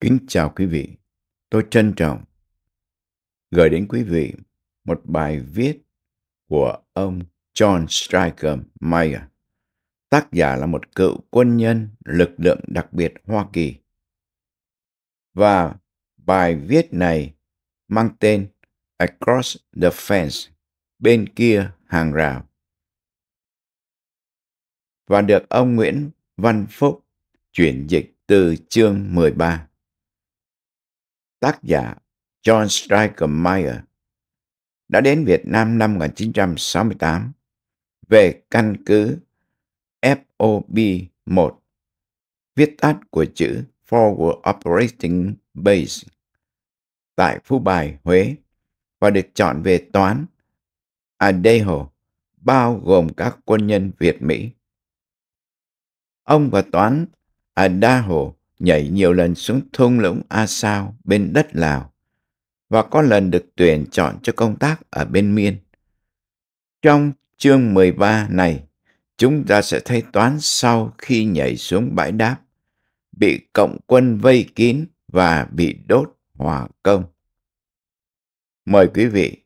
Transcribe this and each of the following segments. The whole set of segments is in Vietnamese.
Kính chào quý vị, tôi trân trọng gửi đến quý vị một bài viết của ông John Stryker Mayer. Tác giả là một cựu quân nhân lực lượng đặc biệt Hoa Kỳ. Và bài viết này mang tên Across the Fence, bên kia hàng rào. Và được ông Nguyễn Văn Phúc chuyển dịch từ chương 13 tác giả John Steigermayer đã đến Việt Nam năm 1968 về căn cứ FOB 1, viết tắt của chữ Forward Operating Base tại Phú Bài, Huế và được chọn về toán Adeho, bao gồm các quân nhân Việt-Mỹ. Ông và toán Adaho nhảy nhiều lần xuống thung lũng A Sao bên đất Lào và có lần được tuyển chọn cho công tác ở bên Miên. Trong chương 13 này, chúng ta sẽ thấy toán sau khi nhảy xuống bãi đáp, bị cộng quân vây kín và bị đốt hỏa công. Mời quý vị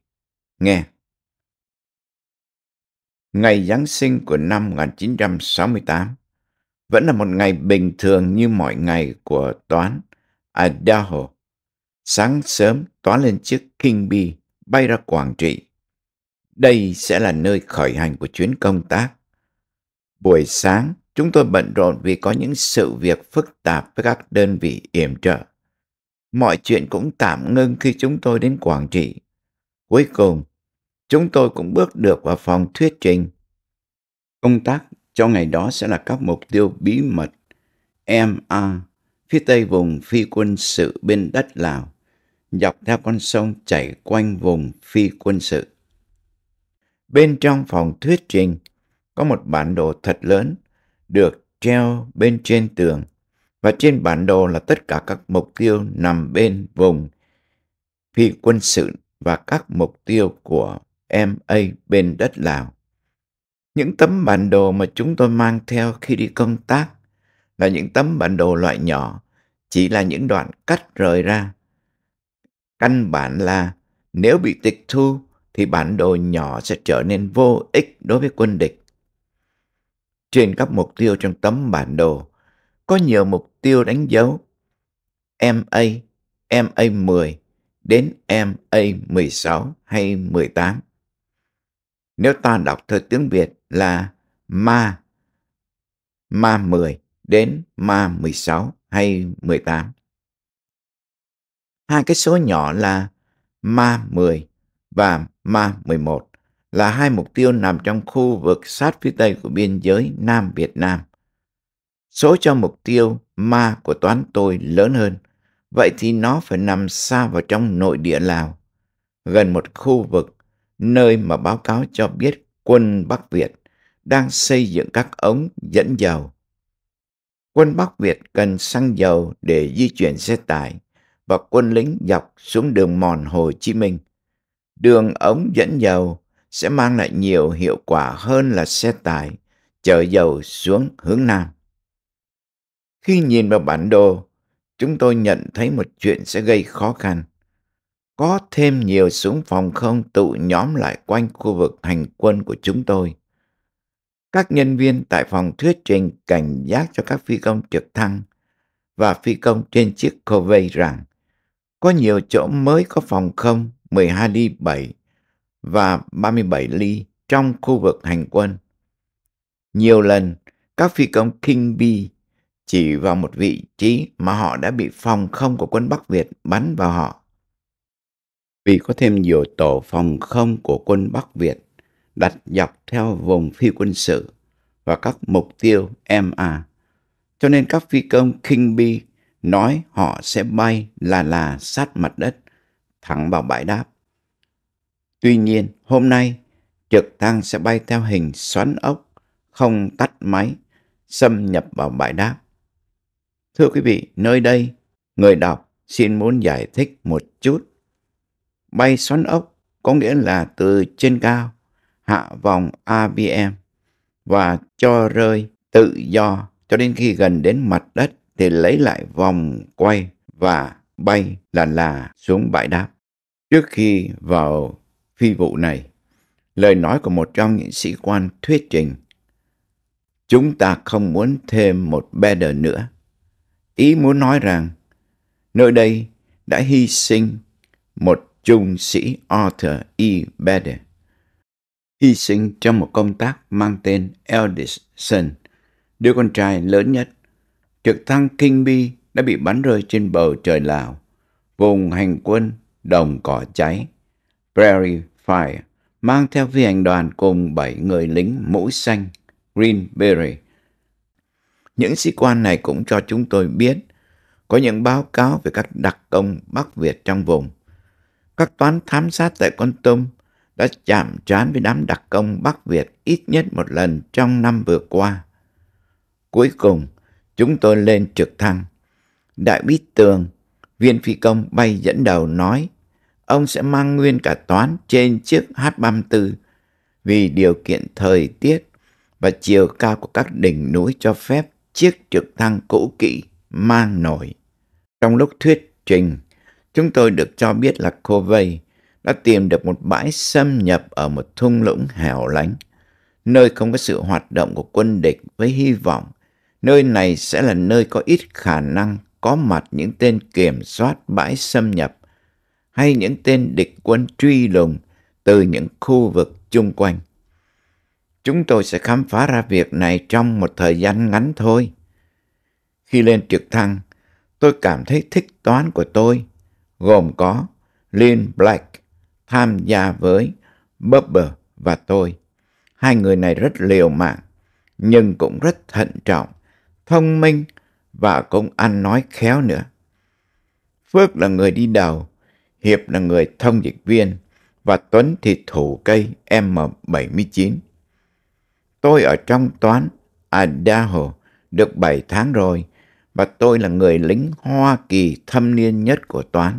nghe. Ngày Giáng sinh của năm 1968, vẫn là một ngày bình thường như mọi ngày của Toán Idaho. Sáng sớm, Toán lên chiếc King Bee bay ra Quảng Trị. Đây sẽ là nơi khởi hành của chuyến công tác. Buổi sáng, chúng tôi bận rộn vì có những sự việc phức tạp với các đơn vị yểm trợ. Mọi chuyện cũng tạm ngưng khi chúng tôi đến Quảng Trị. Cuối cùng, chúng tôi cũng bước được vào phòng thuyết trình. Công tác cho ngày đó sẽ là các mục tiêu bí mật MA phía tây vùng phi quân sự bên đất Lào, dọc theo con sông chảy quanh vùng phi quân sự. Bên trong phòng thuyết trình có một bản đồ thật lớn được treo bên trên tường và trên bản đồ là tất cả các mục tiêu nằm bên vùng phi quân sự và các mục tiêu của MA bên đất Lào. Những tấm bản đồ mà chúng tôi mang theo khi đi công tác là những tấm bản đồ loại nhỏ, chỉ là những đoạn cắt rời ra. Căn bản là nếu bị tịch thu thì bản đồ nhỏ sẽ trở nên vô ích đối với quân địch. Trên các mục tiêu trong tấm bản đồ có nhiều mục tiêu đánh dấu MA, MA10 đến MA16 hay 18. Nếu ta đọc theo tiếng Việt là ma, ma 10 đến ma 16 hay 18. Hai cái số nhỏ là ma 10 và ma 11 là hai mục tiêu nằm trong khu vực sát phía tây của biên giới Nam Việt Nam. Số cho mục tiêu ma của toán tôi lớn hơn, vậy thì nó phải nằm xa vào trong nội địa Lào, gần một khu vực nơi mà báo cáo cho biết quân Bắc Việt đang xây dựng các ống dẫn dầu. Quân Bắc Việt cần xăng dầu để di chuyển xe tải và quân lính dọc xuống đường mòn Hồ Chí Minh. Đường ống dẫn dầu sẽ mang lại nhiều hiệu quả hơn là xe tải chở dầu xuống hướng Nam. Khi nhìn vào bản đồ, chúng tôi nhận thấy một chuyện sẽ gây khó khăn có thêm nhiều súng phòng không tụ nhóm lại quanh khu vực hành quân của chúng tôi. Các nhân viên tại phòng thuyết trình cảnh giác cho các phi công trực thăng và phi công trên chiếc Covey rằng có nhiều chỗ mới có phòng không 12 ly 7 và 37 ly trong khu vực hành quân. Nhiều lần, các phi công King bee chỉ vào một vị trí mà họ đã bị phòng không của quân Bắc Việt bắn vào họ vì có thêm nhiều tổ phòng không của quân Bắc Việt đặt dọc theo vùng phi quân sự và các mục tiêu MA. Cho nên các phi công King B nói họ sẽ bay là là sát mặt đất, thẳng vào bãi đáp. Tuy nhiên, hôm nay, trực thăng sẽ bay theo hình xoắn ốc, không tắt máy, xâm nhập vào bãi đáp. Thưa quý vị, nơi đây, người đọc xin muốn giải thích một chút bay xoắn ốc có nghĩa là từ trên cao hạ vòng ABM và cho rơi tự do cho đến khi gần đến mặt đất thì lấy lại vòng quay và bay là là xuống bãi đáp. Trước khi vào phi vụ này, lời nói của một trong những sĩ quan thuyết trình Chúng ta không muốn thêm một Bader nữa. Ý muốn nói rằng, nơi đây đã hy sinh một trung sĩ Arthur E. Bader. Hy sinh trong một công tác mang tên Eldest Son, đứa con trai lớn nhất. Trực thăng King Bee đã bị bắn rơi trên bờ trời Lào, vùng hành quân đồng cỏ cháy, Prairie Fire, mang theo phi hành đoàn cùng bảy người lính mũ xanh, Green Beret. Những sĩ quan này cũng cho chúng tôi biết có những báo cáo về các đặc công Bắc Việt trong vùng các toán thám sát tại Con tôm đã chạm trán với đám đặc công Bắc Việt ít nhất một lần trong năm vừa qua. Cuối cùng, chúng tôi lên trực thăng. Đại úy Tường, viên phi công bay dẫn đầu nói, ông sẽ mang nguyên cả toán trên chiếc H-34 vì điều kiện thời tiết và chiều cao của các đỉnh núi cho phép chiếc trực thăng cũ kỹ mang nổi. Trong lúc thuyết trình, Chúng tôi được cho biết là Covey đã tìm được một bãi xâm nhập ở một thung lũng hẻo lánh, nơi không có sự hoạt động của quân địch với hy vọng nơi này sẽ là nơi có ít khả năng có mặt những tên kiểm soát bãi xâm nhập hay những tên địch quân truy lùng từ những khu vực chung quanh. Chúng tôi sẽ khám phá ra việc này trong một thời gian ngắn thôi. Khi lên trực thăng, tôi cảm thấy thích toán của tôi gồm có Lynn Black tham gia với Bubber và tôi. Hai người này rất liều mạng, nhưng cũng rất thận trọng, thông minh và cũng ăn nói khéo nữa. Phước là người đi đầu, Hiệp là người thông dịch viên và Tuấn thì thủ cây M79. Tôi ở trong toán Idaho được 7 tháng rồi và tôi là người lính Hoa Kỳ thâm niên nhất của toán.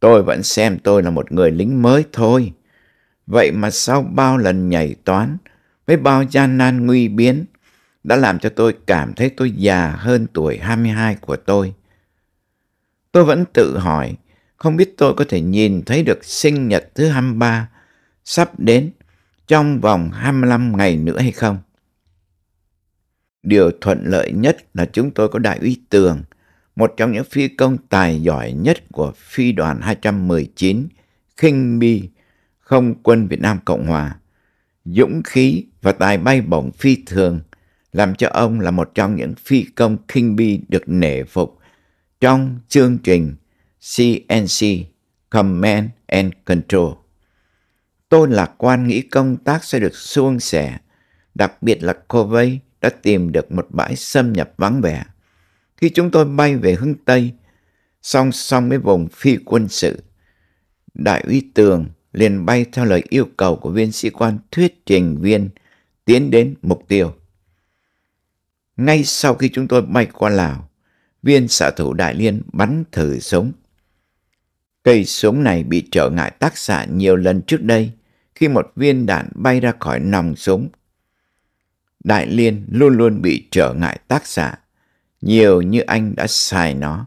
Tôi vẫn xem tôi là một người lính mới thôi. Vậy mà sau bao lần nhảy toán, với bao gian nan nguy biến, đã làm cho tôi cảm thấy tôi già hơn tuổi 22 của tôi. Tôi vẫn tự hỏi, không biết tôi có thể nhìn thấy được sinh nhật thứ 23 sắp đến trong vòng 25 ngày nữa hay không? Điều thuận lợi nhất là chúng tôi có đại úy tường một trong những phi công tài giỏi nhất của phi đoàn 219, Kinh bi, không quân Việt Nam Cộng Hòa. Dũng khí và tài bay bổng phi thường làm cho ông là một trong những phi công Kinh bi được nể phục trong chương trình CNC Command and Control. Tôi lạc quan nghĩ công tác sẽ được suôn sẻ, đặc biệt là Covey đã tìm được một bãi xâm nhập vắng vẻ khi chúng tôi bay về hướng Tây, song song với vùng phi quân sự. Đại úy Tường liền bay theo lời yêu cầu của viên sĩ quan thuyết trình viên tiến đến mục tiêu. Ngay sau khi chúng tôi bay qua Lào, viên xạ thủ Đại Liên bắn thử súng. Cây súng này bị trở ngại tác xạ nhiều lần trước đây khi một viên đạn bay ra khỏi nòng súng. Đại Liên luôn luôn bị trở ngại tác xạ nhiều như anh đã xài nó.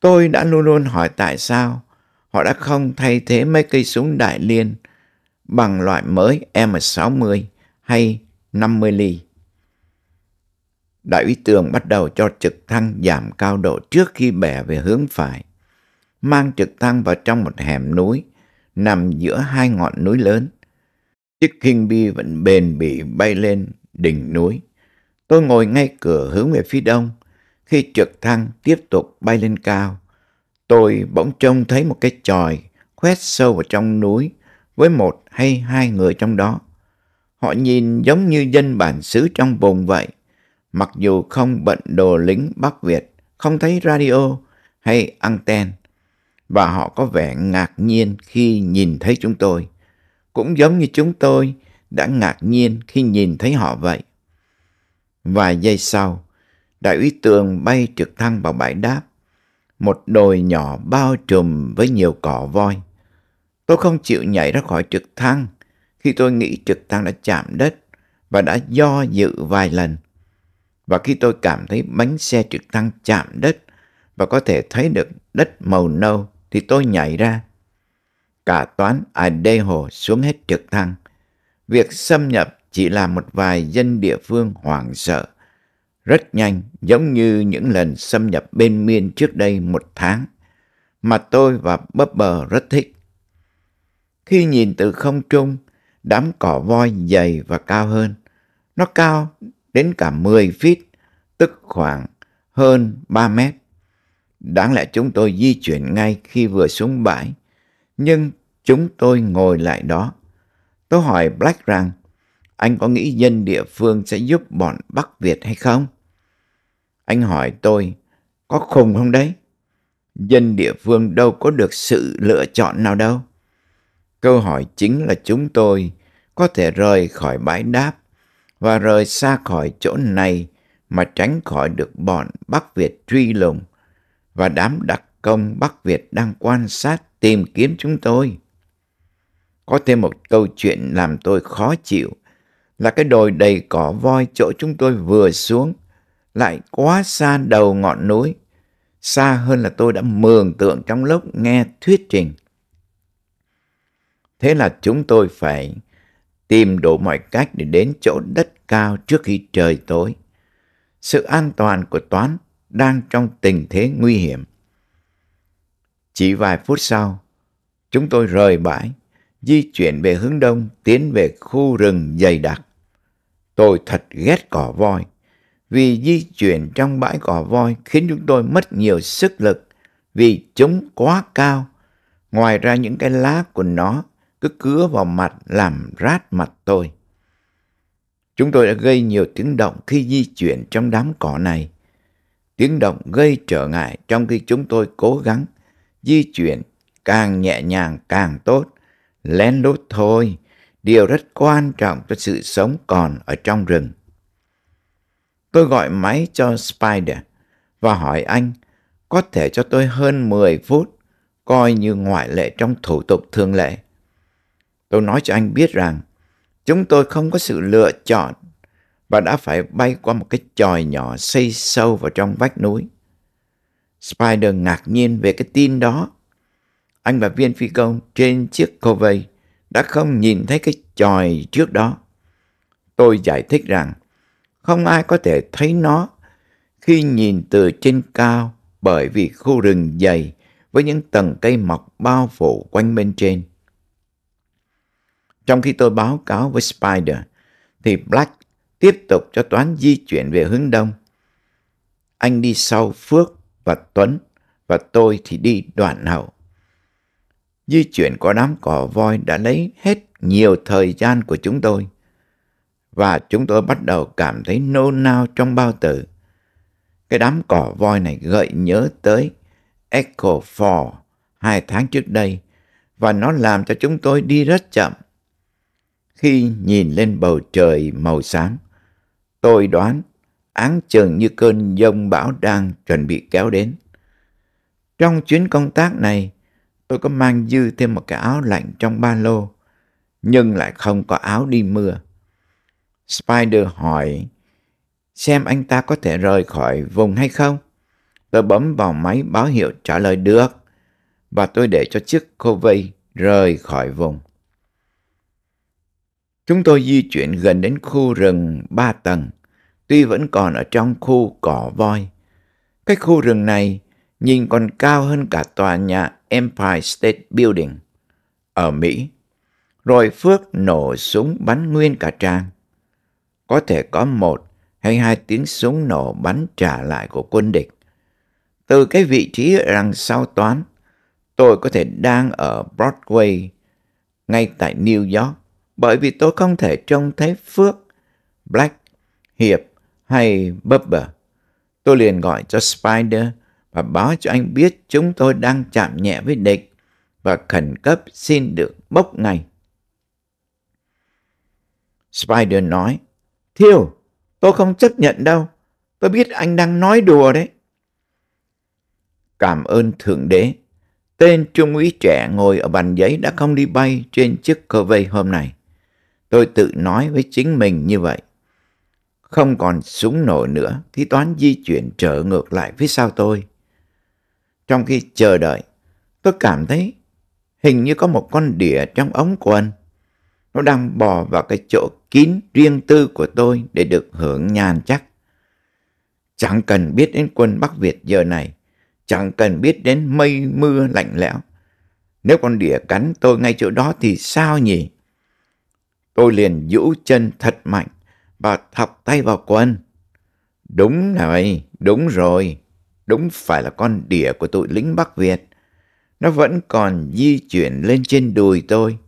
Tôi đã luôn luôn hỏi tại sao họ đã không thay thế mấy cây súng đại liên bằng loại mới M60 hay 50 ly. Đại úy Tường bắt đầu cho trực thăng giảm cao độ trước khi bẻ về hướng phải, mang trực thăng vào trong một hẻm núi nằm giữa hai ngọn núi lớn. Chiếc kinh bi vẫn bền bỉ bay lên đỉnh núi. Tôi ngồi ngay cửa hướng về phía đông. Khi trực thăng tiếp tục bay lên cao, tôi bỗng trông thấy một cái tròi khoét sâu vào trong núi với một hay hai người trong đó. Họ nhìn giống như dân bản xứ trong vùng vậy. Mặc dù không bận đồ lính Bắc Việt, không thấy radio hay anten và họ có vẻ ngạc nhiên khi nhìn thấy chúng tôi. Cũng giống như chúng tôi đã ngạc nhiên khi nhìn thấy họ vậy. Vài giây sau, đại úy tường bay trực thăng vào bãi đáp. Một đồi nhỏ bao trùm với nhiều cỏ voi. Tôi không chịu nhảy ra khỏi trực thăng khi tôi nghĩ trực thăng đã chạm đất và đã do dự vài lần. Và khi tôi cảm thấy bánh xe trực thăng chạm đất và có thể thấy được đất màu nâu thì tôi nhảy ra. Cả toán hồ xuống hết trực thăng. Việc xâm nhập chỉ là một vài dân địa phương hoảng sợ. Rất nhanh, giống như những lần xâm nhập bên miên trước đây một tháng, mà tôi và bấp bờ rất thích. Khi nhìn từ không trung, đám cỏ voi dày và cao hơn. Nó cao đến cả 10 feet, tức khoảng hơn 3 mét. Đáng lẽ chúng tôi di chuyển ngay khi vừa xuống bãi, nhưng chúng tôi ngồi lại đó. Tôi hỏi Black rằng anh có nghĩ dân địa phương sẽ giúp bọn Bắc Việt hay không? Anh hỏi tôi, có khùng không đấy? Dân địa phương đâu có được sự lựa chọn nào đâu. Câu hỏi chính là chúng tôi có thể rời khỏi bãi đáp và rời xa khỏi chỗ này mà tránh khỏi được bọn Bắc Việt truy lùng và đám đặc công Bắc Việt đang quan sát tìm kiếm chúng tôi. Có thêm một câu chuyện làm tôi khó chịu là cái đồi đầy cỏ voi chỗ chúng tôi vừa xuống, lại quá xa đầu ngọn núi, xa hơn là tôi đã mường tượng trong lúc nghe thuyết trình. Thế là chúng tôi phải tìm đủ mọi cách để đến chỗ đất cao trước khi trời tối. Sự an toàn của Toán đang trong tình thế nguy hiểm. Chỉ vài phút sau, chúng tôi rời bãi di chuyển về hướng đông, tiến về khu rừng dày đặc. Tôi thật ghét cỏ voi, vì di chuyển trong bãi cỏ voi khiến chúng tôi mất nhiều sức lực, vì chúng quá cao. Ngoài ra những cái lá của nó cứ cứa vào mặt làm rát mặt tôi. Chúng tôi đã gây nhiều tiếng động khi di chuyển trong đám cỏ này. Tiếng động gây trở ngại trong khi chúng tôi cố gắng di chuyển càng nhẹ nhàng càng tốt lén lút thôi, điều rất quan trọng cho sự sống còn ở trong rừng. Tôi gọi máy cho Spider và hỏi anh có thể cho tôi hơn 10 phút, coi như ngoại lệ trong thủ tục thường lệ. Tôi nói cho anh biết rằng chúng tôi không có sự lựa chọn và đã phải bay qua một cái tròi nhỏ xây sâu vào trong vách núi. Spider ngạc nhiên về cái tin đó anh và viên phi công trên chiếc Covey đã không nhìn thấy cái tròi trước đó. Tôi giải thích rằng không ai có thể thấy nó khi nhìn từ trên cao bởi vì khu rừng dày với những tầng cây mọc bao phủ quanh bên trên. Trong khi tôi báo cáo với Spider, thì Black tiếp tục cho Toán di chuyển về hướng đông. Anh đi sau Phước và Tuấn, và tôi thì đi đoạn hậu. Di chuyển qua đám cỏ voi đã lấy hết nhiều thời gian của chúng tôi. Và chúng tôi bắt đầu cảm thấy nôn nao trong bao tử. Cái đám cỏ voi này gợi nhớ tới Echo Fall hai tháng trước đây và nó làm cho chúng tôi đi rất chậm. Khi nhìn lên bầu trời màu xám, tôi đoán áng chừng như cơn giông bão đang chuẩn bị kéo đến. Trong chuyến công tác này, tôi có mang dư thêm một cái áo lạnh trong ba lô, nhưng lại không có áo đi mưa. Spider hỏi xem anh ta có thể rời khỏi vùng hay không. Tôi bấm vào máy báo hiệu trả lời được và tôi để cho chiếc Covey rời khỏi vùng. Chúng tôi di chuyển gần đến khu rừng ba tầng, tuy vẫn còn ở trong khu cỏ voi. Cái khu rừng này nhìn còn cao hơn cả tòa nhà Empire State Building ở Mỹ. Rồi Phước nổ súng bắn nguyên cả trang. Có thể có một hay hai tiếng súng nổ bắn trả lại của quân địch. Từ cái vị trí đằng sau toán, tôi có thể đang ở Broadway ngay tại New York bởi vì tôi không thể trông thấy Phước, Black, Hiệp hay Bubber. Tôi liền gọi cho Spider và báo cho anh biết chúng tôi đang chạm nhẹ với địch và khẩn cấp xin được bốc ngay. Spider nói, Thiêu, tôi không chấp nhận đâu. Tôi biết anh đang nói đùa đấy. Cảm ơn Thượng Đế. Tên trung úy trẻ ngồi ở bàn giấy đã không đi bay trên chiếc cơ vây hôm nay. Tôi tự nói với chính mình như vậy. Không còn súng nổ nữa, thì toán di chuyển trở ngược lại phía sau tôi. Trong khi chờ đợi, tôi cảm thấy hình như có một con đĩa trong ống quần Nó đang bò vào cái chỗ kín riêng tư của tôi để được hưởng nhàn chắc. Chẳng cần biết đến quân Bắc Việt giờ này, chẳng cần biết đến mây mưa lạnh lẽo. Nếu con đĩa cắn tôi ngay chỗ đó thì sao nhỉ? Tôi liền giũ chân thật mạnh và thọc tay vào quần Đúng rồi, đúng rồi đúng phải là con đỉa của tụi lính Bắc Việt. Nó vẫn còn di chuyển lên trên đùi tôi.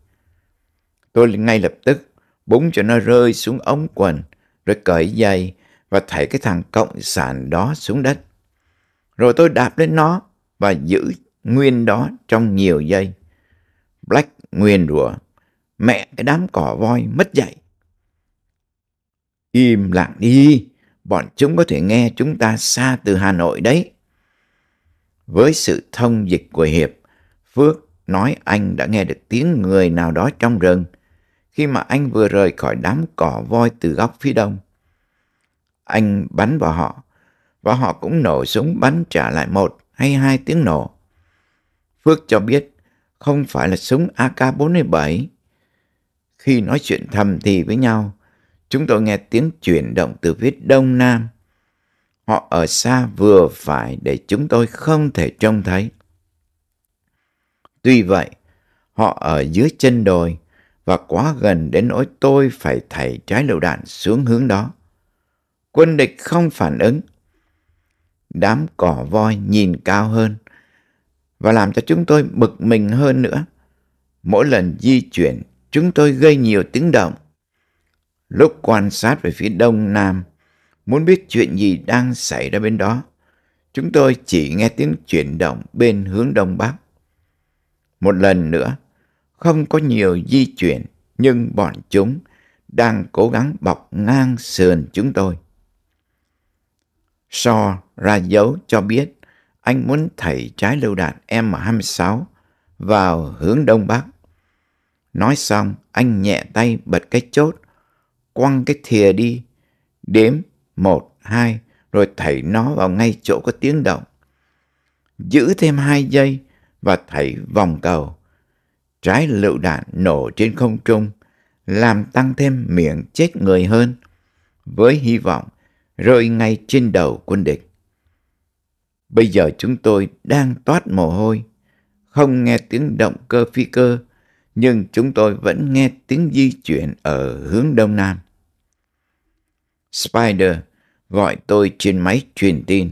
Tôi ngay lập tức búng cho nó rơi xuống ống quần, rồi cởi giày và thảy cái thằng cộng sản đó xuống đất. Rồi tôi đạp lên nó và giữ nguyên đó trong nhiều giây. Black nguyên rủa mẹ cái đám cỏ voi mất dạy Im lặng đi, bọn chúng có thể nghe chúng ta xa từ Hà Nội đấy. Với sự thông dịch của Hiệp, Phước nói anh đã nghe được tiếng người nào đó trong rừng khi mà anh vừa rời khỏi đám cỏ voi từ góc phía đông. Anh bắn vào họ và họ cũng nổ súng bắn trả lại một hay hai tiếng nổ. Phước cho biết không phải là súng AK-47. Khi nói chuyện thầm thì với nhau, chúng tôi nghe tiếng chuyển động từ phía đông nam. Họ ở xa vừa phải để chúng tôi không thể trông thấy. Tuy vậy, họ ở dưới chân đồi và quá gần đến nỗi tôi phải thảy trái lựu đạn xuống hướng đó. Quân địch không phản ứng. Đám cỏ voi nhìn cao hơn và làm cho chúng tôi bực mình hơn nữa. Mỗi lần di chuyển, chúng tôi gây nhiều tiếng động lúc quan sát về phía đông nam, muốn biết chuyện gì đang xảy ra bên đó. Chúng tôi chỉ nghe tiếng chuyển động bên hướng đông bắc. Một lần nữa, không có nhiều di chuyển, nhưng bọn chúng đang cố gắng bọc ngang sườn chúng tôi. So ra dấu cho biết anh muốn thảy trái lưu đạn M26 vào hướng đông bắc. Nói xong, anh nhẹ tay bật cái chốt quăng cái thìa đi, đếm một, hai, rồi thảy nó vào ngay chỗ có tiếng động. Giữ thêm hai giây và thảy vòng cầu. Trái lựu đạn nổ trên không trung, làm tăng thêm miệng chết người hơn, với hy vọng rơi ngay trên đầu quân địch. Bây giờ chúng tôi đang toát mồ hôi, không nghe tiếng động cơ phi cơ nhưng chúng tôi vẫn nghe tiếng di chuyển ở hướng đông nam. Spider gọi tôi trên máy truyền tin.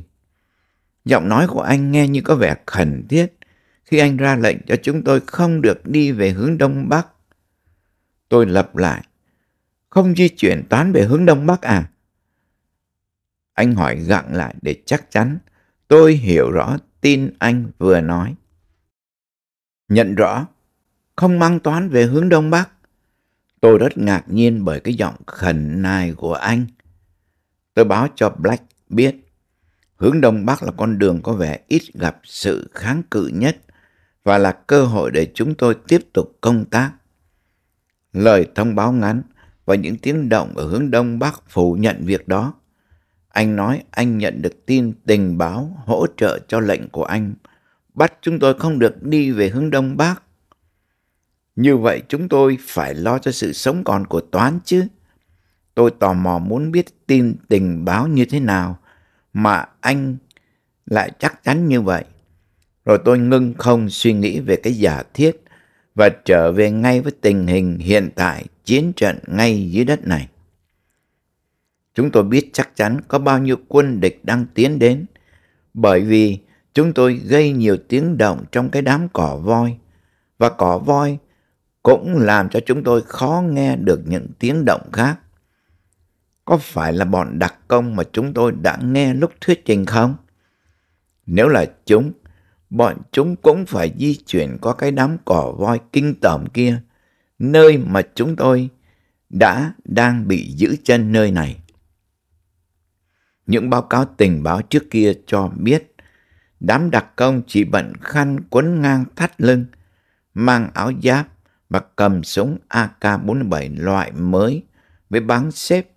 Giọng nói của anh nghe như có vẻ khẩn thiết khi anh ra lệnh cho chúng tôi không được đi về hướng đông bắc. Tôi lặp lại, không di chuyển toán về hướng đông bắc à? Anh hỏi gặng lại để chắc chắn tôi hiểu rõ tin anh vừa nói. Nhận rõ, không mang toán về hướng Đông Bắc. Tôi rất ngạc nhiên bởi cái giọng khẩn nài của anh. Tôi báo cho Black biết, hướng Đông Bắc là con đường có vẻ ít gặp sự kháng cự nhất và là cơ hội để chúng tôi tiếp tục công tác. Lời thông báo ngắn và những tiếng động ở hướng Đông Bắc phủ nhận việc đó. Anh nói anh nhận được tin tình báo hỗ trợ cho lệnh của anh, bắt chúng tôi không được đi về hướng Đông Bắc như vậy chúng tôi phải lo cho sự sống còn của Toán chứ. Tôi tò mò muốn biết tin tình báo như thế nào mà anh lại chắc chắn như vậy. Rồi tôi ngưng không suy nghĩ về cái giả thiết và trở về ngay với tình hình hiện tại chiến trận ngay dưới đất này. Chúng tôi biết chắc chắn có bao nhiêu quân địch đang tiến đến bởi vì chúng tôi gây nhiều tiếng động trong cái đám cỏ voi và cỏ voi cũng làm cho chúng tôi khó nghe được những tiếng động khác. Có phải là bọn đặc công mà chúng tôi đã nghe lúc thuyết trình không? Nếu là chúng, bọn chúng cũng phải di chuyển qua cái đám cỏ voi kinh tởm kia, nơi mà chúng tôi đã đang bị giữ chân nơi này. Những báo cáo tình báo trước kia cho biết đám đặc công chỉ bận khăn quấn ngang thắt lưng, mang áo giáp và cầm súng AK-47 loại mới với báng xếp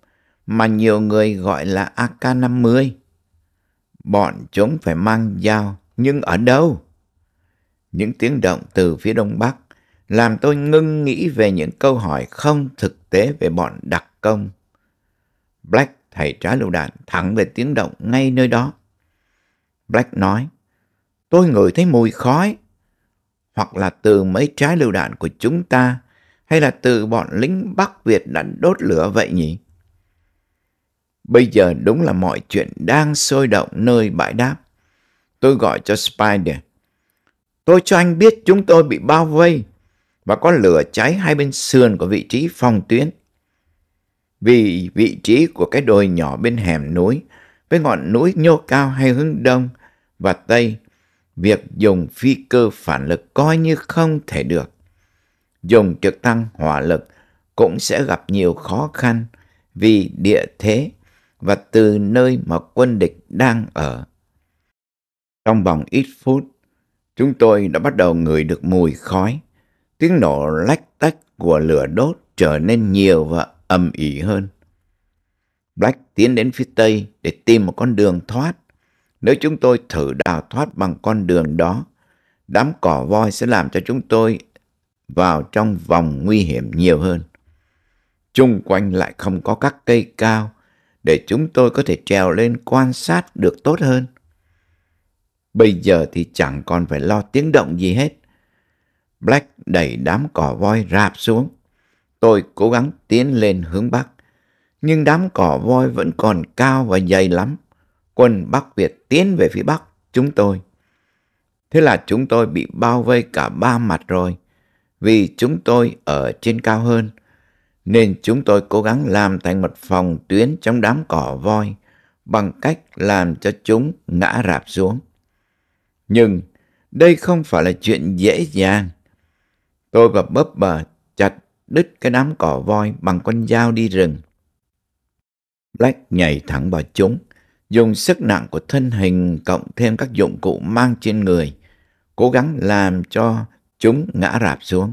mà nhiều người gọi là AK-50. Bọn chúng phải mang dao, nhưng ở đâu? Những tiếng động từ phía đông bắc làm tôi ngưng nghĩ về những câu hỏi không thực tế về bọn đặc công. Black thầy trả lựu đạn thẳng về tiếng động ngay nơi đó. Black nói, tôi ngửi thấy mùi khói hoặc là từ mấy trái lựu đạn của chúng ta hay là từ bọn lính Bắc Việt đã đốt lửa vậy nhỉ? Bây giờ đúng là mọi chuyện đang sôi động nơi bãi đáp. Tôi gọi cho Spider. Tôi cho anh biết chúng tôi bị bao vây và có lửa cháy hai bên sườn của vị trí phòng tuyến. Vì vị trí của cái đồi nhỏ bên hẻm núi, với ngọn núi nhô cao hay hướng đông và tây việc dùng phi cơ phản lực coi như không thể được. Dùng trực tăng hỏa lực cũng sẽ gặp nhiều khó khăn vì địa thế và từ nơi mà quân địch đang ở. Trong vòng ít phút, chúng tôi đã bắt đầu ngửi được mùi khói. Tiếng nổ lách tách của lửa đốt trở nên nhiều và âm ỉ hơn. Black tiến đến phía tây để tìm một con đường thoát nếu chúng tôi thử đào thoát bằng con đường đó, đám cỏ voi sẽ làm cho chúng tôi vào trong vòng nguy hiểm nhiều hơn. Chung quanh lại không có các cây cao để chúng tôi có thể trèo lên quan sát được tốt hơn. Bây giờ thì chẳng còn phải lo tiếng động gì hết. Black đẩy đám cỏ voi rạp xuống. Tôi cố gắng tiến lên hướng bắc, nhưng đám cỏ voi vẫn còn cao và dày lắm quân Bắc Việt tiến về phía Bắc chúng tôi. Thế là chúng tôi bị bao vây cả ba mặt rồi. Vì chúng tôi ở trên cao hơn, nên chúng tôi cố gắng làm thành một phòng tuyến trong đám cỏ voi bằng cách làm cho chúng ngã rạp xuống. Nhưng đây không phải là chuyện dễ dàng. Tôi và bấp bờ chặt đứt cái đám cỏ voi bằng con dao đi rừng. Black nhảy thẳng vào chúng dùng sức nặng của thân hình cộng thêm các dụng cụ mang trên người, cố gắng làm cho chúng ngã rạp xuống.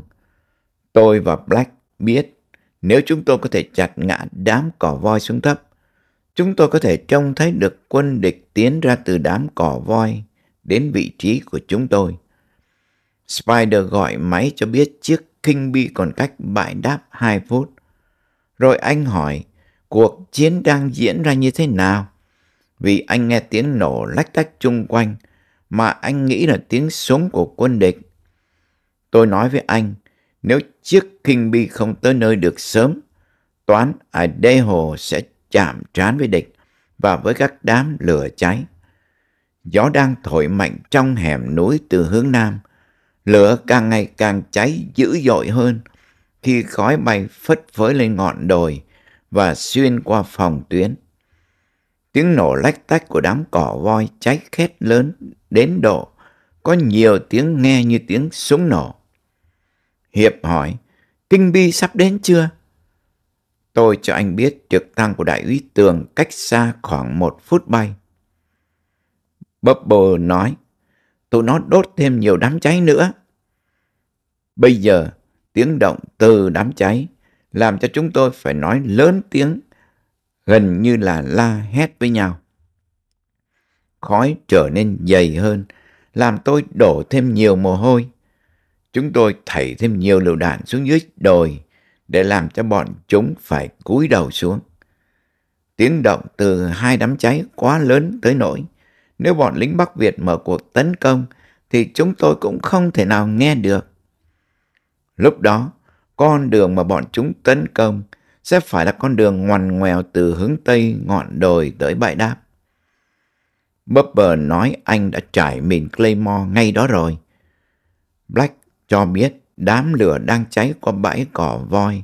Tôi và Black biết nếu chúng tôi có thể chặt ngã đám cỏ voi xuống thấp, chúng tôi có thể trông thấy được quân địch tiến ra từ đám cỏ voi đến vị trí của chúng tôi. Spider gọi máy cho biết chiếc kinh bi còn cách bãi đáp 2 phút. Rồi anh hỏi cuộc chiến đang diễn ra như thế nào? vì anh nghe tiếng nổ lách tách chung quanh mà anh nghĩ là tiếng súng của quân địch. Tôi nói với anh, nếu chiếc kinh bi không tới nơi được sớm, toán ở đây hồ sẽ chạm trán với địch và với các đám lửa cháy. Gió đang thổi mạnh trong hẻm núi từ hướng nam, lửa càng ngày càng cháy dữ dội hơn khi khói bay phất phới lên ngọn đồi và xuyên qua phòng tuyến. Tiếng nổ lách tách của đám cỏ voi cháy khét lớn đến độ có nhiều tiếng nghe như tiếng súng nổ. Hiệp hỏi, Kinh Bi sắp đến chưa? Tôi cho anh biết trực thăng của đại úy Tường cách xa khoảng một phút bay. bập Bubble nói, tụi nó đốt thêm nhiều đám cháy nữa. Bây giờ, tiếng động từ đám cháy làm cho chúng tôi phải nói lớn tiếng gần như là la hét với nhau. Khói trở nên dày hơn, làm tôi đổ thêm nhiều mồ hôi. Chúng tôi thảy thêm nhiều lựu đạn xuống dưới đồi để làm cho bọn chúng phải cúi đầu xuống. Tiếng động từ hai đám cháy quá lớn tới nỗi nếu bọn lính Bắc Việt mở cuộc tấn công thì chúng tôi cũng không thể nào nghe được. Lúc đó, con đường mà bọn chúng tấn công sẽ phải là con đường ngoằn ngoèo từ hướng Tây ngọn đồi tới bãi đáp. Bubber nói anh đã trải mìn Claymore ngay đó rồi. Black cho biết đám lửa đang cháy qua bãi cỏ voi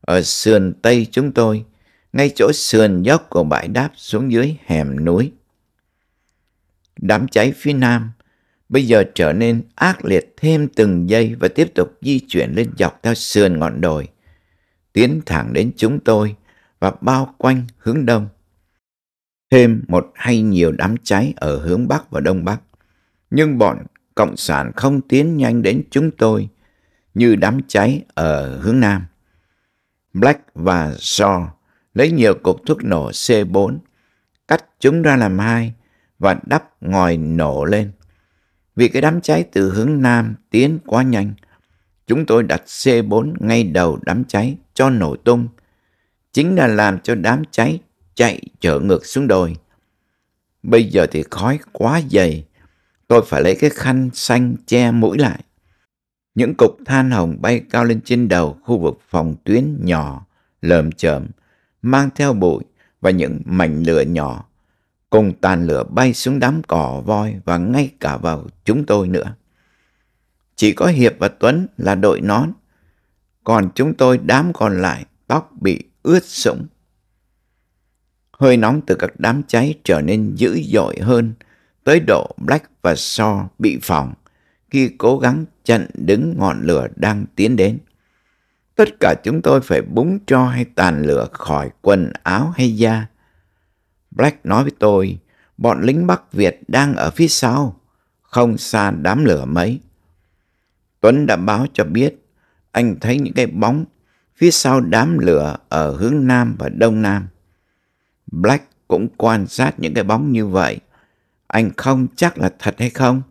ở sườn Tây chúng tôi, ngay chỗ sườn dốc của bãi đáp xuống dưới hẻm núi. Đám cháy phía Nam bây giờ trở nên ác liệt thêm từng giây và tiếp tục di chuyển lên dọc theo sườn ngọn đồi – tiến thẳng đến chúng tôi và bao quanh hướng đông. Thêm một hay nhiều đám cháy ở hướng bắc và đông bắc. Nhưng bọn Cộng sản không tiến nhanh đến chúng tôi như đám cháy ở hướng nam. Black và Shaw lấy nhiều cục thuốc nổ C4, cắt chúng ra làm hai và đắp ngòi nổ lên. Vì cái đám cháy từ hướng nam tiến quá nhanh, chúng tôi đặt C4 ngay đầu đám cháy cho nổ tung. Chính là làm cho đám cháy chạy trở ngược xuống đồi. Bây giờ thì khói quá dày, tôi phải lấy cái khăn xanh che mũi lại. Những cục than hồng bay cao lên trên đầu khu vực phòng tuyến nhỏ, lờm chởm, mang theo bụi và những mảnh lửa nhỏ, cùng tàn lửa bay xuống đám cỏ voi và ngay cả vào chúng tôi nữa. Chỉ có Hiệp và Tuấn là đội nón. Còn chúng tôi đám còn lại tóc bị ướt sũng. Hơi nóng từ các đám cháy trở nên dữ dội hơn, tới độ Black và So bị phòng khi cố gắng chặn đứng ngọn lửa đang tiến đến. Tất cả chúng tôi phải búng cho hay tàn lửa khỏi quần áo hay da. Black nói với tôi, bọn lính Bắc Việt đang ở phía sau, không xa đám lửa mấy. Tuấn đã báo cho biết anh thấy những cái bóng phía sau đám lửa ở hướng Nam và Đông Nam. Black cũng quan sát những cái bóng như vậy. Anh không chắc là thật hay không,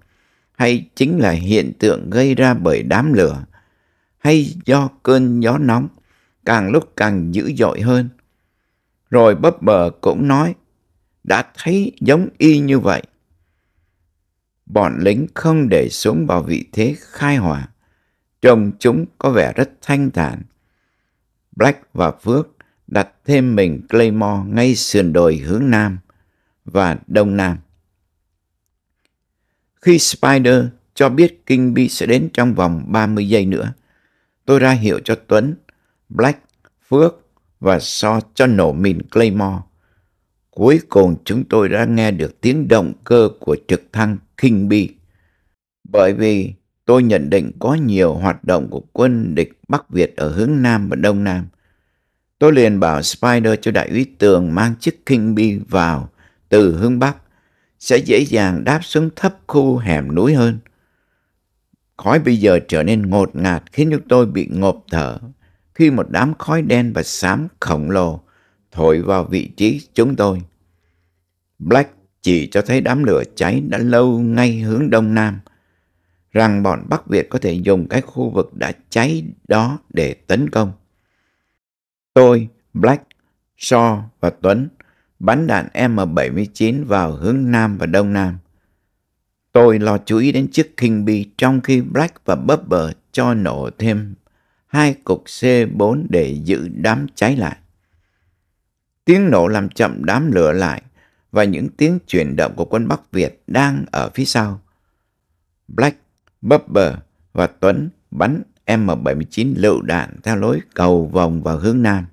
hay chính là hiện tượng gây ra bởi đám lửa, hay do cơn gió nóng càng lúc càng dữ dội hơn. Rồi bấp bờ cũng nói, đã thấy giống y như vậy bọn lính không để xuống vào vị thế khai hỏa. Trông chúng có vẻ rất thanh thản. Black và Phước đặt thêm mình Claymore ngay sườn đồi hướng Nam và Đông Nam. Khi Spider cho biết kinh bi sẽ đến trong vòng 30 giây nữa, tôi ra hiệu cho Tuấn, Black, Phước và So cho nổ mìn Claymore Cuối cùng chúng tôi đã nghe được tiếng động cơ của trực thăng kinh bi. Bởi vì tôi nhận định có nhiều hoạt động của quân địch Bắc Việt ở hướng Nam và Đông Nam. Tôi liền bảo Spider cho đại úy Tường mang chiếc kinh bi vào từ hướng Bắc sẽ dễ dàng đáp xuống thấp khu hẻm núi hơn. Khói bây giờ trở nên ngột ngạt khiến chúng tôi bị ngộp thở khi một đám khói đen và xám khổng lồ thổi vào vị trí chúng tôi. Black chỉ cho thấy đám lửa cháy đã lâu ngay hướng đông nam, rằng bọn Bắc Việt có thể dùng cái khu vực đã cháy đó để tấn công. Tôi, Black, So và Tuấn bắn đạn M79 vào hướng nam và đông nam. Tôi lo chú ý đến chiếc kinh bi trong khi Black và Bubber cho nổ thêm hai cục C4 để giữ đám cháy lại. Tiếng nổ làm chậm đám lửa lại và những tiếng chuyển động của quân Bắc Việt đang ở phía sau. Black, Bubber và Tuấn bắn M79 lựu đạn theo lối cầu vòng vào hướng nam.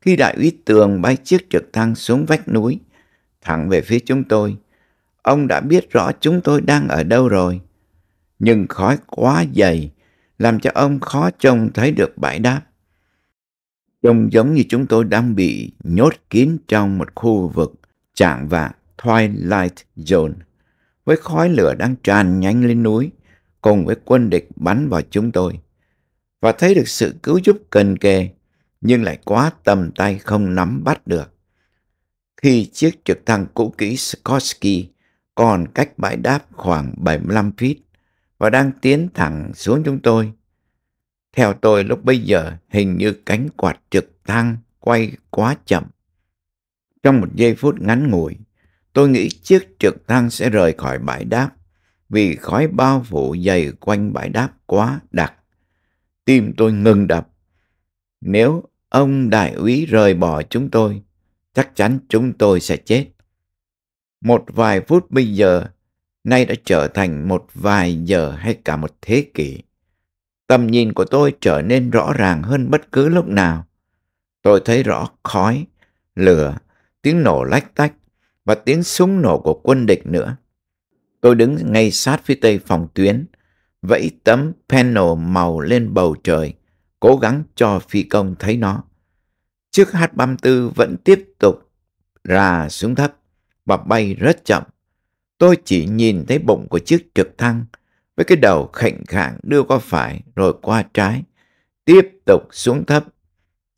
Khi đại úy Tường bay chiếc trực thăng xuống vách núi, thẳng về phía chúng tôi, ông đã biết rõ chúng tôi đang ở đâu rồi. Nhưng khói quá dày, làm cho ông khó trông thấy được bãi đáp trông giống như chúng tôi đang bị nhốt kín trong một khu vực chạng vạng Twilight Zone, với khói lửa đang tràn nhanh lên núi, cùng với quân địch bắn vào chúng tôi. Và thấy được sự cứu giúp cần kề, nhưng lại quá tầm tay không nắm bắt được. Khi chiếc trực thăng cũ kỹ Skorsky còn cách bãi đáp khoảng 75 feet và đang tiến thẳng xuống chúng tôi, theo tôi lúc bây giờ hình như cánh quạt trực thăng quay quá chậm. Trong một giây phút ngắn ngủi, tôi nghĩ chiếc trực thăng sẽ rời khỏi bãi đáp vì khói bao phủ dày quanh bãi đáp quá đặc. Tim tôi ngừng đập. Nếu ông đại úy rời bỏ chúng tôi, chắc chắn chúng tôi sẽ chết. Một vài phút bây giờ, nay đã trở thành một vài giờ hay cả một thế kỷ. Tầm nhìn của tôi trở nên rõ ràng hơn bất cứ lúc nào. Tôi thấy rõ khói, lửa, tiếng nổ lách tách và tiếng súng nổ của quân địch nữa. Tôi đứng ngay sát phía tây phòng tuyến, vẫy tấm panel màu lên bầu trời, cố gắng cho phi công thấy nó. Chiếc H-34 vẫn tiếp tục rà xuống thấp và bay rất chậm. Tôi chỉ nhìn thấy bụng của chiếc trực thăng với cái đầu khệnh khạng đưa qua phải rồi qua trái, tiếp tục xuống thấp,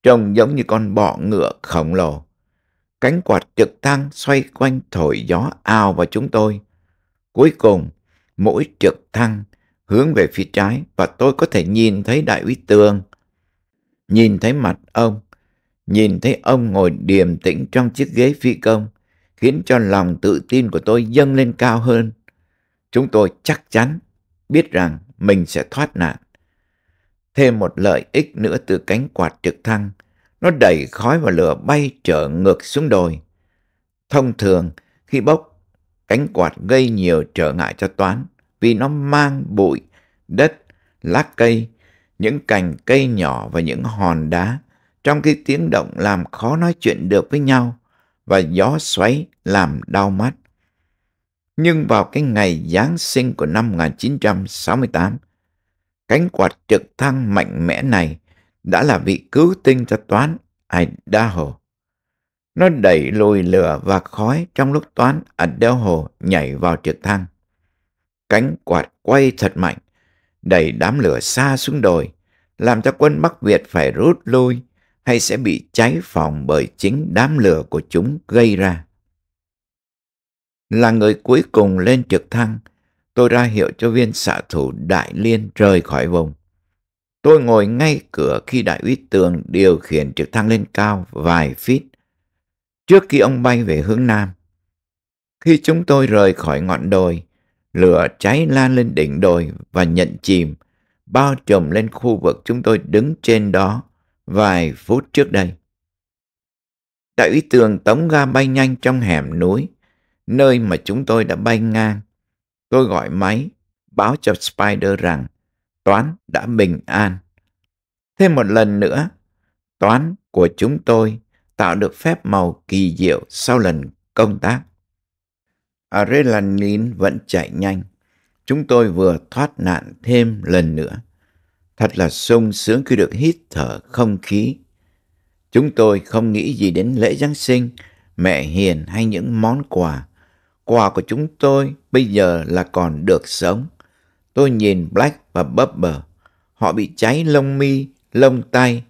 trông giống như con bọ ngựa khổng lồ. Cánh quạt trực thăng xoay quanh thổi gió ào vào chúng tôi. Cuối cùng, mỗi trực thăng hướng về phía trái và tôi có thể nhìn thấy đại úy tường, nhìn thấy mặt ông, nhìn thấy ông ngồi điềm tĩnh trong chiếc ghế phi công, khiến cho lòng tự tin của tôi dâng lên cao hơn. Chúng tôi chắc chắn biết rằng mình sẽ thoát nạn. Thêm một lợi ích nữa từ cánh quạt trực thăng, nó đẩy khói và lửa bay trở ngược xuống đồi. Thông thường, khi bốc, cánh quạt gây nhiều trở ngại cho Toán vì nó mang bụi, đất, lá cây, những cành cây nhỏ và những hòn đá, trong khi tiếng động làm khó nói chuyện được với nhau và gió xoáy làm đau mắt. Nhưng vào cái ngày Giáng sinh của năm 1968, cánh quạt trực thăng mạnh mẽ này đã là vị cứu tinh cho toán Idaho. Nó đẩy lùi lửa và khói trong lúc toán Idaho nhảy vào trực thăng. Cánh quạt quay thật mạnh, đẩy đám lửa xa xuống đồi, làm cho quân Bắc Việt phải rút lui hay sẽ bị cháy phòng bởi chính đám lửa của chúng gây ra là người cuối cùng lên trực thăng. Tôi ra hiệu cho viên xạ thủ Đại Liên rời khỏi vùng. Tôi ngồi ngay cửa khi đại úy tường điều khiển trực thăng lên cao vài feet trước khi ông bay về hướng nam. Khi chúng tôi rời khỏi ngọn đồi, lửa cháy lan lên đỉnh đồi và nhận chìm, bao trùm lên khu vực chúng tôi đứng trên đó vài phút trước đây. Đại úy tường tống ga bay nhanh trong hẻm núi, nơi mà chúng tôi đã bay ngang. Tôi gọi máy, báo cho Spider rằng Toán đã bình an. Thêm một lần nữa, Toán của chúng tôi tạo được phép màu kỳ diệu sau lần công tác. Adrenaline vẫn chạy nhanh. Chúng tôi vừa thoát nạn thêm lần nữa. Thật là sung sướng khi được hít thở không khí. Chúng tôi không nghĩ gì đến lễ Giáng sinh, mẹ hiền hay những món quà quà của chúng tôi bây giờ là còn được sống. Tôi nhìn Black và Bubber. Họ bị cháy lông mi, lông tay,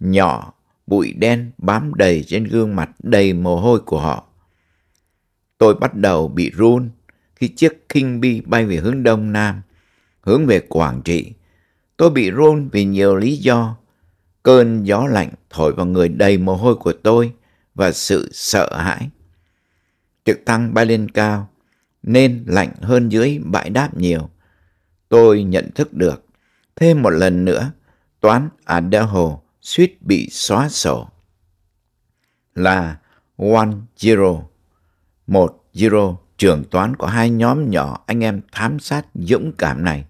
nhỏ, bụi đen bám đầy trên gương mặt đầy mồ hôi của họ. Tôi bắt đầu bị run khi chiếc kinh bi bay về hướng Đông Nam, hướng về Quảng Trị. Tôi bị run vì nhiều lý do. Cơn gió lạnh thổi vào người đầy mồ hôi của tôi và sự sợ hãi trực thăng bay lên cao, nên lạnh hơn dưới bãi đáp nhiều. Tôi nhận thức được, thêm một lần nữa, toán Idaho suýt bị xóa sổ. Là One Zero, một Zero trưởng toán của hai nhóm nhỏ anh em thám sát dũng cảm này.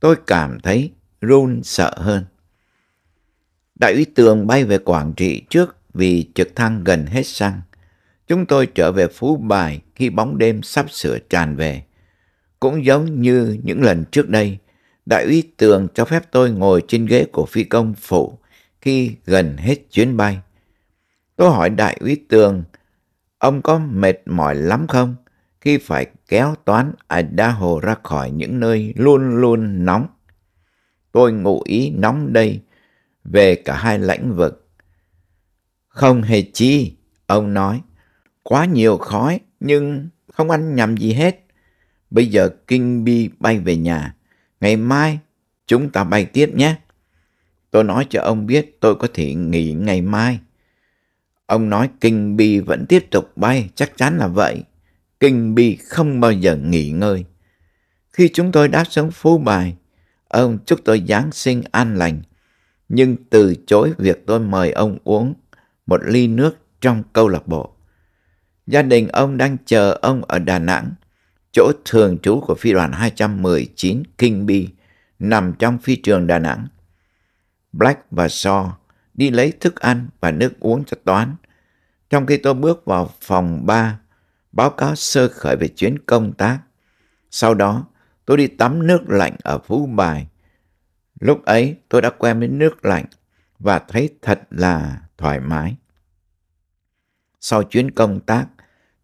Tôi cảm thấy run sợ hơn. Đại úy Tường bay về Quảng Trị trước vì trực thăng gần hết xăng. Chúng tôi trở về Phú Bài khi bóng đêm sắp sửa tràn về. Cũng giống như những lần trước đây, đại úy tường cho phép tôi ngồi trên ghế của phi công phụ khi gần hết chuyến bay. Tôi hỏi đại úy tường, ông có mệt mỏi lắm không khi phải kéo toán Idaho ra khỏi những nơi luôn luôn nóng? Tôi ngụ ý nóng đây về cả hai lãnh vực. Không hề chi, ông nói quá nhiều khói nhưng không anh nhầm gì hết. Bây giờ Kinh Bi bay về nhà. Ngày mai chúng ta bay tiếp nhé. Tôi nói cho ông biết tôi có thể nghỉ ngày mai. Ông nói Kinh Bi vẫn tiếp tục bay, chắc chắn là vậy. Kinh Bi không bao giờ nghỉ ngơi. Khi chúng tôi đáp xuống phú bài, ông chúc tôi Giáng sinh an lành, nhưng từ chối việc tôi mời ông uống một ly nước trong câu lạc bộ. Gia đình ông đang chờ ông ở Đà Nẵng, chỗ thường trú của phi đoàn 219 Kinh Bi nằm trong phi trường Đà Nẵng. Black và Shaw đi lấy thức ăn và nước uống cho Toán. Trong khi tôi bước vào phòng 3, báo cáo sơ khởi về chuyến công tác. Sau đó, tôi đi tắm nước lạnh ở Phú Bài. Lúc ấy, tôi đã quen với nước lạnh và thấy thật là thoải mái. Sau chuyến công tác,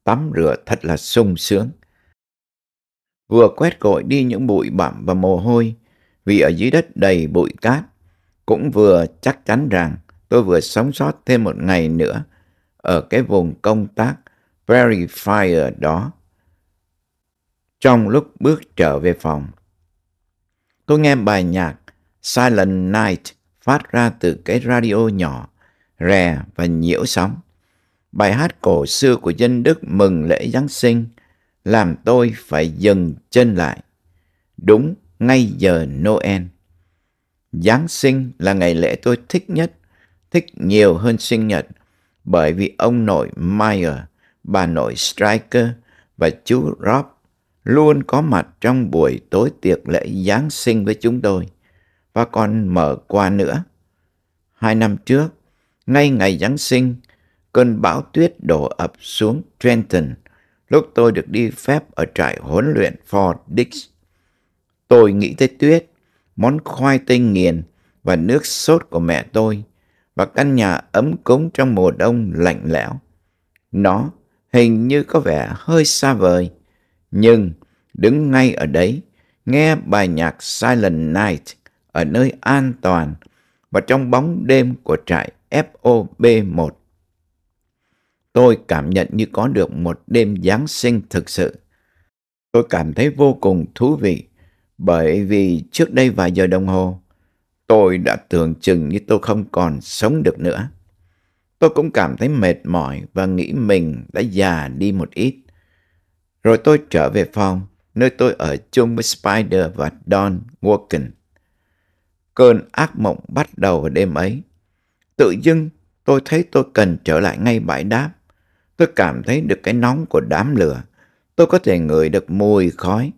tắm rửa thật là sung sướng. Vừa quét gội đi những bụi bặm và mồ hôi, vì ở dưới đất đầy bụi cát, cũng vừa chắc chắn rằng tôi vừa sống sót thêm một ngày nữa ở cái vùng công tác verifier đó. Trong lúc bước trở về phòng, tôi nghe bài nhạc Silent Night phát ra từ cái radio nhỏ, rè và nhiễu sóng bài hát cổ xưa của dân Đức mừng lễ Giáng sinh làm tôi phải dừng chân lại. Đúng ngay giờ Noel. Giáng sinh là ngày lễ tôi thích nhất, thích nhiều hơn sinh nhật bởi vì ông nội Meyer, bà nội Striker và chú Rob luôn có mặt trong buổi tối tiệc lễ Giáng sinh với chúng tôi và còn mở qua nữa. Hai năm trước, ngay ngày Giáng sinh, cơn bão tuyết đổ ập xuống Trenton lúc tôi được đi phép ở trại huấn luyện Fort Dix. Tôi nghĩ tới tuyết, món khoai tây nghiền và nước sốt của mẹ tôi và căn nhà ấm cúng trong mùa đông lạnh lẽo. Nó hình như có vẻ hơi xa vời, nhưng đứng ngay ở đấy, nghe bài nhạc Silent Night ở nơi an toàn và trong bóng đêm của trại FOB1 Tôi cảm nhận như có được một đêm Giáng sinh thực sự. Tôi cảm thấy vô cùng thú vị bởi vì trước đây vài giờ đồng hồ, tôi đã tưởng chừng như tôi không còn sống được nữa. Tôi cũng cảm thấy mệt mỏi và nghĩ mình đã già đi một ít. Rồi tôi trở về phòng, nơi tôi ở chung với Spider và Don Walken. Cơn ác mộng bắt đầu vào đêm ấy. Tự dưng, tôi thấy tôi cần trở lại ngay bãi đáp Tôi cảm thấy được cái nóng của đám lửa. Tôi có thể ngửi được mùi khói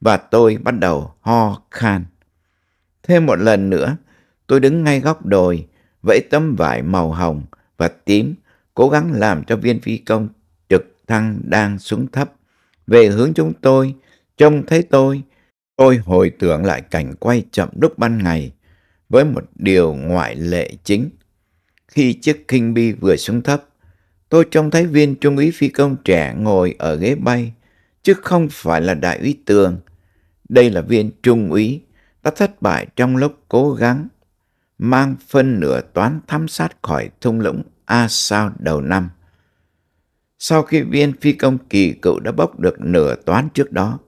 và tôi bắt đầu ho khan. Thêm một lần nữa, tôi đứng ngay góc đồi, vẫy tấm vải màu hồng và tím, cố gắng làm cho viên phi công trực thăng đang xuống thấp. Về hướng chúng tôi, trông thấy tôi, tôi hồi tưởng lại cảnh quay chậm lúc ban ngày với một điều ngoại lệ chính. Khi chiếc kinh bi vừa xuống thấp, tôi trông thấy viên trung úy phi công trẻ ngồi ở ghế bay, chứ không phải là đại úy tường. Đây là viên trung úy đã thất bại trong lúc cố gắng mang phân nửa toán thám sát khỏi thung lũng A Sao đầu năm. Sau khi viên phi công kỳ cựu đã bốc được nửa toán trước đó,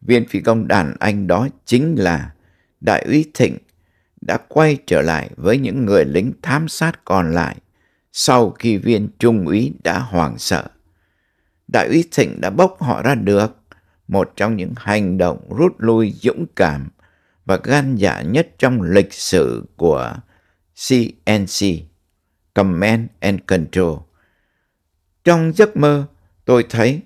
viên phi công đàn anh đó chính là đại úy Thịnh đã quay trở lại với những người lính thám sát còn lại sau khi viên trung úy đã hoảng sợ. Đại úy Thịnh đã bốc họ ra được, một trong những hành động rút lui dũng cảm và gan dạ nhất trong lịch sử của CNC, Command and Control. Trong giấc mơ, tôi thấy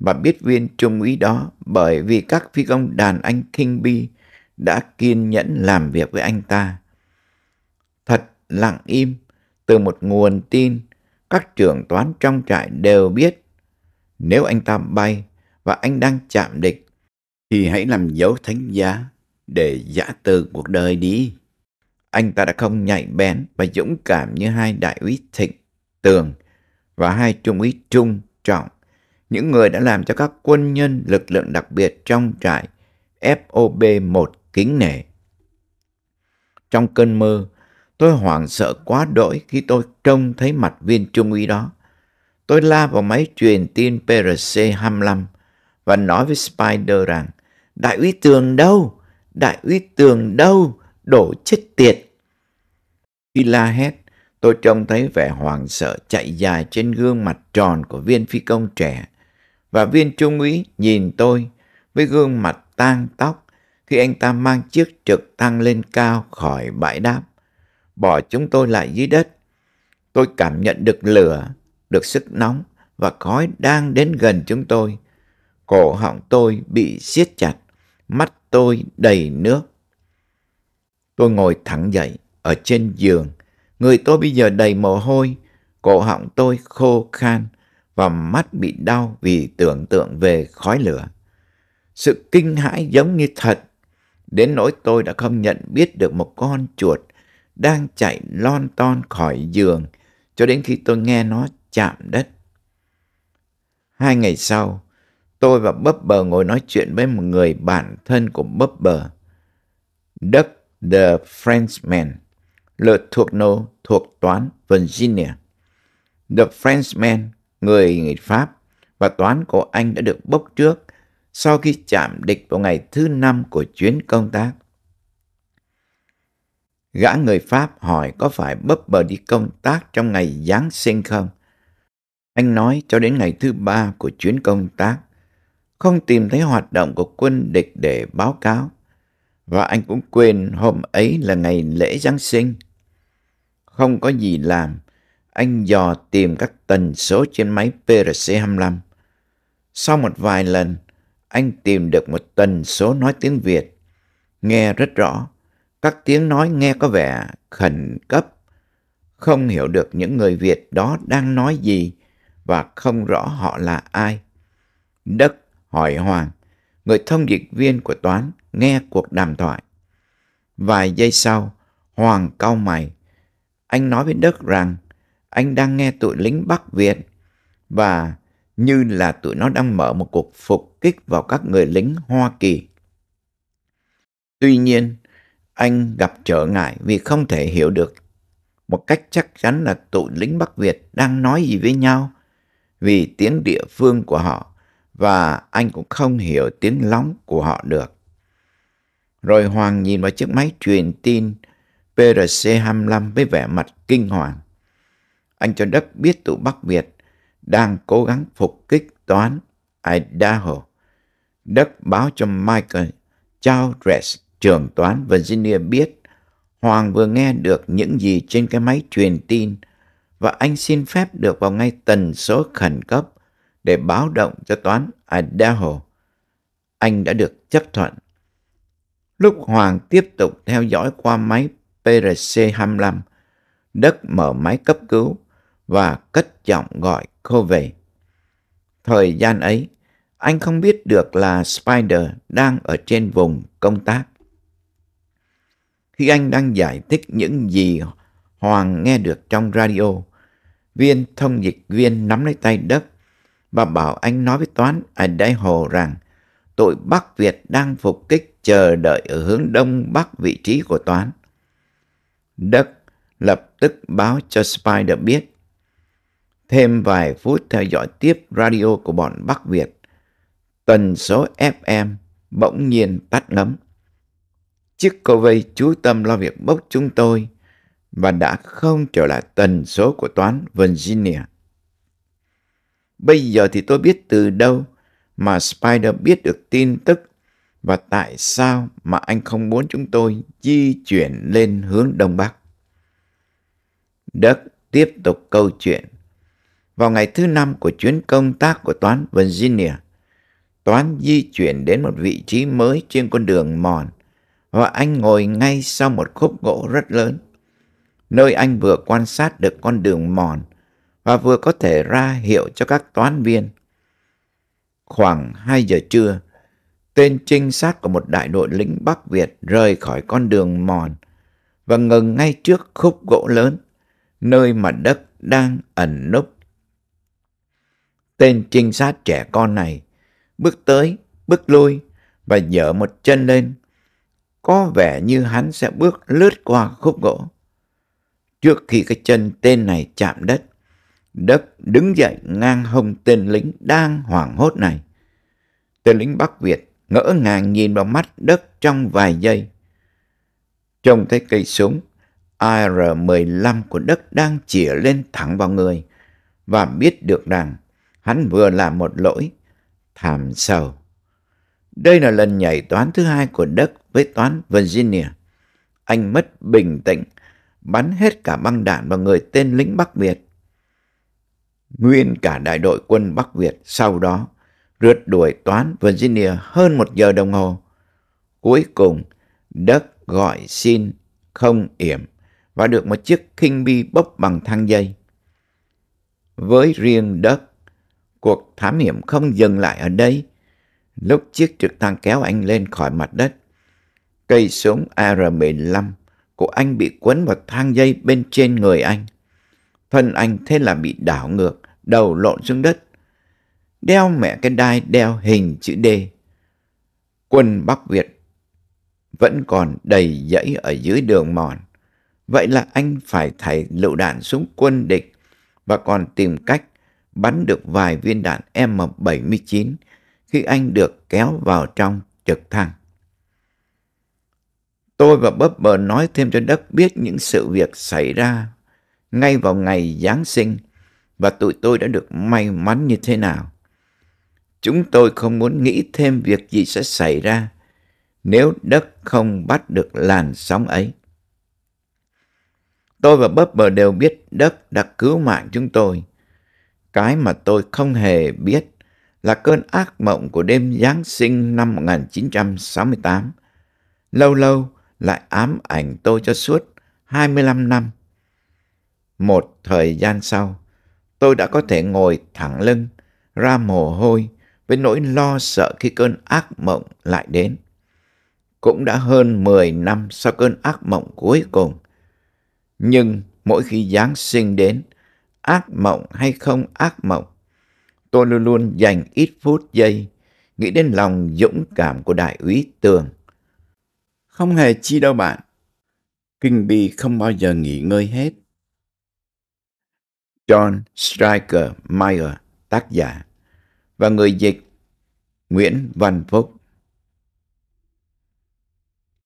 và biết viên trung úy đó bởi vì các phi công đàn anh King bi đã kiên nhẫn làm việc với anh ta. Thật lặng im từ một nguồn tin, các trưởng toán trong trại đều biết nếu anh ta bay và anh đang chạm địch thì hãy làm dấu thánh giá để giã từ cuộc đời đi. Anh ta đã không nhạy bén và dũng cảm như hai đại úy Thịnh, Tường và hai trung úy Trung, Trọng, những người đã làm cho các quân nhân lực lượng đặc biệt trong trại FOB1 kính nể. Trong cơn mưa. Tôi hoảng sợ quá đỗi khi tôi trông thấy mặt viên trung úy đó. Tôi la vào máy truyền tin PRC-25 và nói với Spider rằng Đại úy Tường đâu? Đại úy Tường đâu? Đổ chết tiệt! Khi la hét, tôi trông thấy vẻ hoảng sợ chạy dài trên gương mặt tròn của viên phi công trẻ. Và viên trung úy nhìn tôi với gương mặt tang tóc khi anh ta mang chiếc trực thăng lên cao khỏi bãi đáp bỏ chúng tôi lại dưới đất. Tôi cảm nhận được lửa, được sức nóng và khói đang đến gần chúng tôi. Cổ họng tôi bị siết chặt, mắt tôi đầy nước. Tôi ngồi thẳng dậy ở trên giường. Người tôi bây giờ đầy mồ hôi, cổ họng tôi khô khan và mắt bị đau vì tưởng tượng về khói lửa. Sự kinh hãi giống như thật, đến nỗi tôi đã không nhận biết được một con chuột đang chạy lon ton khỏi giường cho đến khi tôi nghe nó chạm đất. Hai ngày sau, tôi và Bấp Bờ ngồi nói chuyện với một người bạn thân của Bấp Bờ, Doug the Frenchman, luật thuộc nô thuộc toán Virginia. The Frenchman, người người Pháp và toán của anh đã được bốc trước sau khi chạm địch vào ngày thứ năm của chuyến công tác. Gã người Pháp hỏi có phải bấp bờ đi công tác trong ngày Giáng sinh không? Anh nói cho đến ngày thứ ba của chuyến công tác, không tìm thấy hoạt động của quân địch để báo cáo. Và anh cũng quên hôm ấy là ngày lễ Giáng sinh. Không có gì làm, anh dò tìm các tần số trên máy PRC-25. Sau một vài lần, anh tìm được một tần số nói tiếng Việt, nghe rất rõ các tiếng nói nghe có vẻ khẩn cấp, không hiểu được những người Việt đó đang nói gì và không rõ họ là ai. Đức hỏi Hoàng, người thông dịch viên của Toán, nghe cuộc đàm thoại. Vài giây sau, Hoàng cau mày. Anh nói với Đức rằng anh đang nghe tụi lính Bắc Việt và như là tụi nó đang mở một cuộc phục kích vào các người lính Hoa Kỳ. Tuy nhiên, anh gặp trở ngại vì không thể hiểu được một cách chắc chắn là tụi lính Bắc Việt đang nói gì với nhau vì tiếng địa phương của họ và anh cũng không hiểu tiếng lóng của họ được. Rồi Hoàng nhìn vào chiếc máy truyền tin PRC-25 với vẻ mặt kinh hoàng. Anh cho đất biết tụi Bắc Việt đang cố gắng phục kích toán Idaho. Đất báo cho Michael Charles trưởng toán Virginia biết Hoàng vừa nghe được những gì trên cái máy truyền tin và anh xin phép được vào ngay tần số khẩn cấp để báo động cho toán Idaho. Anh đã được chấp thuận. Lúc Hoàng tiếp tục theo dõi qua máy PRC-25, đất mở máy cấp cứu và cất giọng gọi cô về. Thời gian ấy, anh không biết được là Spider đang ở trên vùng công tác khi anh đang giải thích những gì Hoàng nghe được trong radio. Viên thông dịch viên nắm lấy tay đất và bảo anh nói với Toán ở đây Hồ rằng tội Bắc Việt đang phục kích chờ đợi ở hướng đông bắc vị trí của Toán. Đất lập tức báo cho Spider biết. Thêm vài phút theo dõi tiếp radio của bọn Bắc Việt. Tần số FM bỗng nhiên tắt ngấm chiếc cô vây chú tâm lo việc bốc chúng tôi và đã không trở lại tần số của toán Virginia. Bây giờ thì tôi biết từ đâu mà Spider biết được tin tức và tại sao mà anh không muốn chúng tôi di chuyển lên hướng Đông Bắc. Đất tiếp tục câu chuyện. Vào ngày thứ năm của chuyến công tác của Toán Virginia, Toán di chuyển đến một vị trí mới trên con đường mòn và anh ngồi ngay sau một khúc gỗ rất lớn, nơi anh vừa quan sát được con đường mòn và vừa có thể ra hiệu cho các toán viên. Khoảng 2 giờ trưa, tên trinh sát của một đại đội lính Bắc Việt rời khỏi con đường mòn và ngừng ngay trước khúc gỗ lớn, nơi mà đất đang ẩn núp. Tên trinh sát trẻ con này bước tới, bước lui và dở một chân lên có vẻ như hắn sẽ bước lướt qua khúc gỗ. Trước khi cái chân tên này chạm đất, đất đứng dậy ngang hông tên lính đang hoảng hốt này. Tên lính Bắc Việt ngỡ ngàng nhìn vào mắt đất trong vài giây. Trông thấy cây súng AR-15 của đất đang chỉa lên thẳng vào người và biết được rằng hắn vừa làm một lỗi thảm sầu. Đây là lần nhảy toán thứ hai của đất với toán Virginia. Anh mất bình tĩnh, bắn hết cả băng đạn vào người tên lính Bắc Việt. Nguyên cả đại đội quân Bắc Việt sau đó rượt đuổi toán Virginia hơn một giờ đồng hồ. Cuối cùng, Đất gọi xin không yểm và được một chiếc kinh bi bốc bằng thang dây. Với riêng Đất, cuộc thám hiểm không dừng lại ở đây. Lúc chiếc trực thăng kéo anh lên khỏi mặt đất, Cây súng AR-15 của anh bị quấn vào thang dây bên trên người anh. Thân anh thế là bị đảo ngược, đầu lộn xuống đất. Đeo mẹ cái đai đeo hình chữ D. Quân Bắc Việt vẫn còn đầy dãy ở dưới đường mòn. Vậy là anh phải thải lựu đạn súng quân địch và còn tìm cách bắn được vài viên đạn M79 khi anh được kéo vào trong trực thăng. Tôi và bấp bờ nói thêm cho đất biết những sự việc xảy ra ngay vào ngày Giáng sinh và tụi tôi đã được may mắn như thế nào. Chúng tôi không muốn nghĩ thêm việc gì sẽ xảy ra nếu đất không bắt được làn sóng ấy. Tôi và bấp bờ đều biết đất đã cứu mạng chúng tôi. Cái mà tôi không hề biết là cơn ác mộng của đêm Giáng sinh năm 1968. Lâu lâu, lại ám ảnh tôi cho suốt 25 năm. Một thời gian sau, tôi đã có thể ngồi thẳng lưng, ra mồ hôi với nỗi lo sợ khi cơn ác mộng lại đến. Cũng đã hơn 10 năm sau cơn ác mộng cuối cùng. Nhưng mỗi khi Giáng sinh đến, ác mộng hay không ác mộng, tôi luôn luôn dành ít phút giây nghĩ đến lòng dũng cảm của đại úy Tường không hề chi đâu bạn. Kinh bi không bao giờ nghỉ ngơi hết. John Striker Meyer, tác giả, và người dịch Nguyễn Văn Phúc.